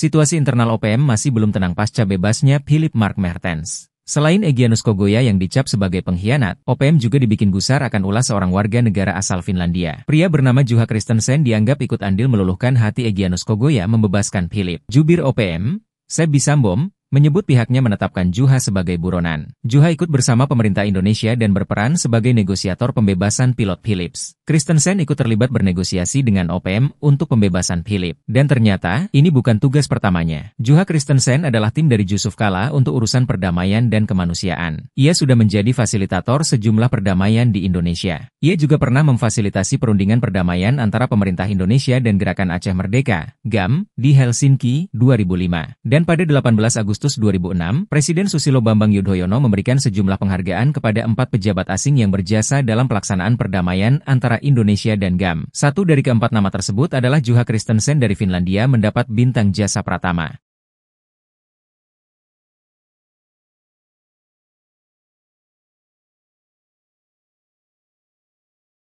Situasi internal OPM masih belum tenang pasca bebasnya Philip Mark Mertens. Selain Egyanus Kogoya yang dicap sebagai pengkhianat, OPM juga dibikin gusar akan ulah seorang warga negara asal Finlandia. Pria bernama Juha Kristensen dianggap ikut andil meluluhkan hati Egyanus Kogoya membebaskan Philip. Jubir OPM, Sebi Sambom, menyebut pihaknya menetapkan Juha sebagai buronan. Juha ikut bersama pemerintah Indonesia dan berperan sebagai negosiator pembebasan pilot Philips. Kristensen ikut terlibat bernegosiasi dengan OPM untuk pembebasan Philips. Dan ternyata, ini bukan tugas pertamanya. Juha Kristensen adalah tim dari Yusuf Kala untuk urusan perdamaian dan kemanusiaan. Ia sudah menjadi fasilitator sejumlah perdamaian di Indonesia. Ia juga pernah memfasilitasi perundingan perdamaian antara pemerintah Indonesia dan Gerakan Aceh Merdeka, GAM, di Helsinki, 2005. Dan pada 18 Agustus Agustus 2006, Presiden Susilo Bambang Yudhoyono memberikan sejumlah penghargaan kepada empat pejabat asing yang berjasa dalam pelaksanaan perdamaian antara Indonesia dan GAM. Satu dari keempat nama tersebut adalah Juha Kristensen dari Finlandia mendapat bintang jasa Pratama.